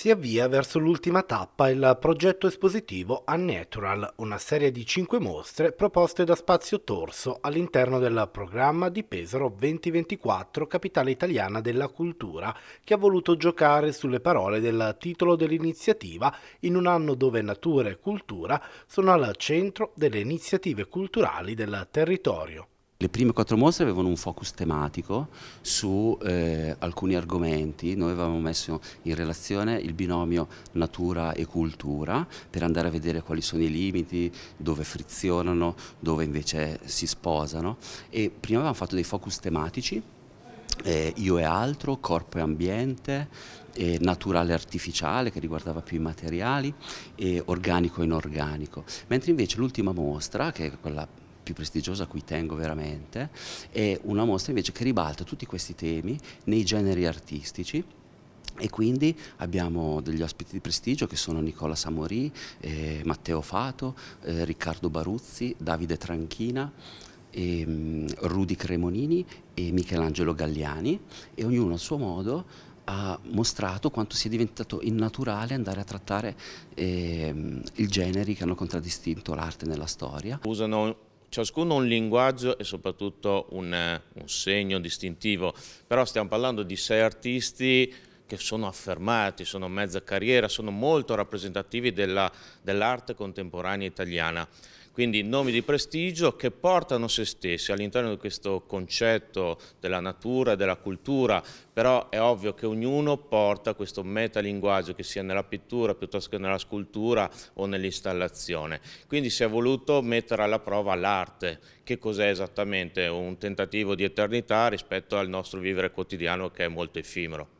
Si avvia verso l'ultima tappa il progetto espositivo Unnatural, una serie di cinque mostre proposte da Spazio Torso all'interno del programma di Pesaro 2024, capitale italiana della cultura, che ha voluto giocare sulle parole del titolo dell'iniziativa in un anno dove natura e cultura sono al centro delle iniziative culturali del territorio. Le prime quattro mostre avevano un focus tematico su eh, alcuni argomenti, noi avevamo messo in relazione il binomio natura e cultura per andare a vedere quali sono i limiti, dove frizionano, dove invece si sposano e prima avevamo fatto dei focus tematici eh, io e altro, corpo e ambiente, eh, naturale e artificiale che riguardava più i materiali, e organico e inorganico. Mentre invece l'ultima mostra, che è quella più prestigiosa a cui tengo veramente, è una mostra invece che ribalta tutti questi temi nei generi artistici e quindi abbiamo degli ospiti di prestigio che sono Nicola Samorì, eh, Matteo Fato, eh, Riccardo Baruzzi, Davide Tranchina, eh, Rudi Cremonini e Michelangelo Galliani e ognuno a suo modo ha mostrato quanto sia diventato innaturale andare a trattare ehm, i generi che hanno contraddistinto l'arte nella storia. Usano ciascuno un linguaggio e soprattutto un, eh, un segno distintivo, però stiamo parlando di sei artisti che sono affermati, sono mezza carriera, sono molto rappresentativi dell'arte dell contemporanea italiana. Quindi nomi di prestigio che portano se stessi all'interno di questo concetto della natura e della cultura, però è ovvio che ognuno porta questo metalinguaggio, che sia nella pittura piuttosto che nella scultura o nell'installazione. Quindi si è voluto mettere alla prova l'arte, che cos'è esattamente? Un tentativo di eternità rispetto al nostro vivere quotidiano che è molto effimero.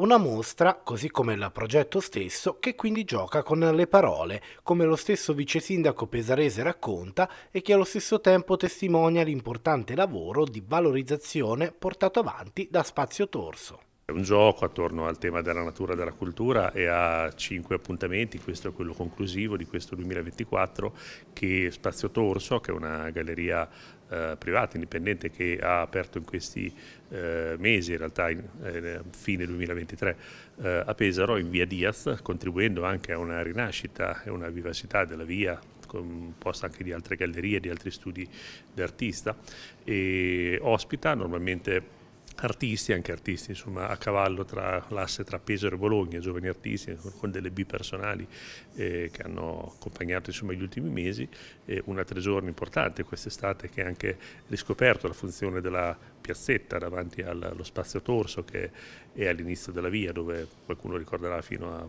Una mostra, così come il progetto stesso, che quindi gioca con le parole, come lo stesso vice sindaco pesarese racconta e che allo stesso tempo testimonia l'importante lavoro di valorizzazione portato avanti da Spazio Torso. È un gioco attorno al tema della natura e della cultura e ha cinque appuntamenti, questo è quello conclusivo di questo 2024 che Spazio Torso, che è una galleria eh, privata indipendente che ha aperto in questi eh, mesi, in realtà in, eh, fine 2023, eh, a Pesaro in via Diaz, contribuendo anche a una rinascita e una vivacità della via composta anche di altre gallerie, di altri studi d'artista e ospita normalmente artisti, anche artisti insomma, a cavallo tra l'asse tra Pesaro e Bologna, giovani artisti con delle B personali eh, che hanno accompagnato insomma, gli ultimi mesi, eh, una tre giorni importante quest'estate che ha anche riscoperto la funzione della piazzetta davanti allo spazio Torso che è all'inizio della via dove qualcuno ricorderà fino a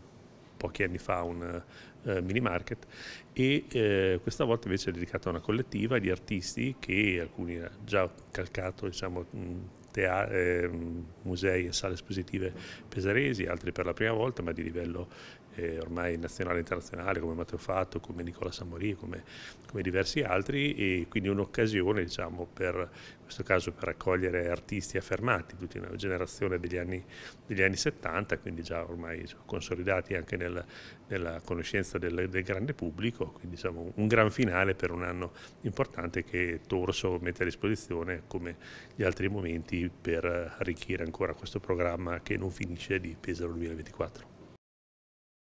pochi anni fa un eh, mini market e eh, questa volta invece è dedicata a una collettiva di artisti che alcuni hanno già calcato diciamo, mh, Ehm, musei e sale espositive pesaresi, altri per la prima volta ma di livello eh, ormai nazionale e internazionale come Matteo Fatto, come Nicola Samorì, come, come, diversi altri e quindi un'occasione diciamo, per, in questo caso per accogliere artisti affermati, tutti una generazione degli anni, degli anni 70, quindi già ormai diciamo, consolidati anche nel, nella conoscenza del, del, grande pubblico, quindi diciamo, un gran finale per un anno importante che Torso mette a disposizione come gli altri momenti per arricchire ancora questo programma che non finisce di Pesaro 2024.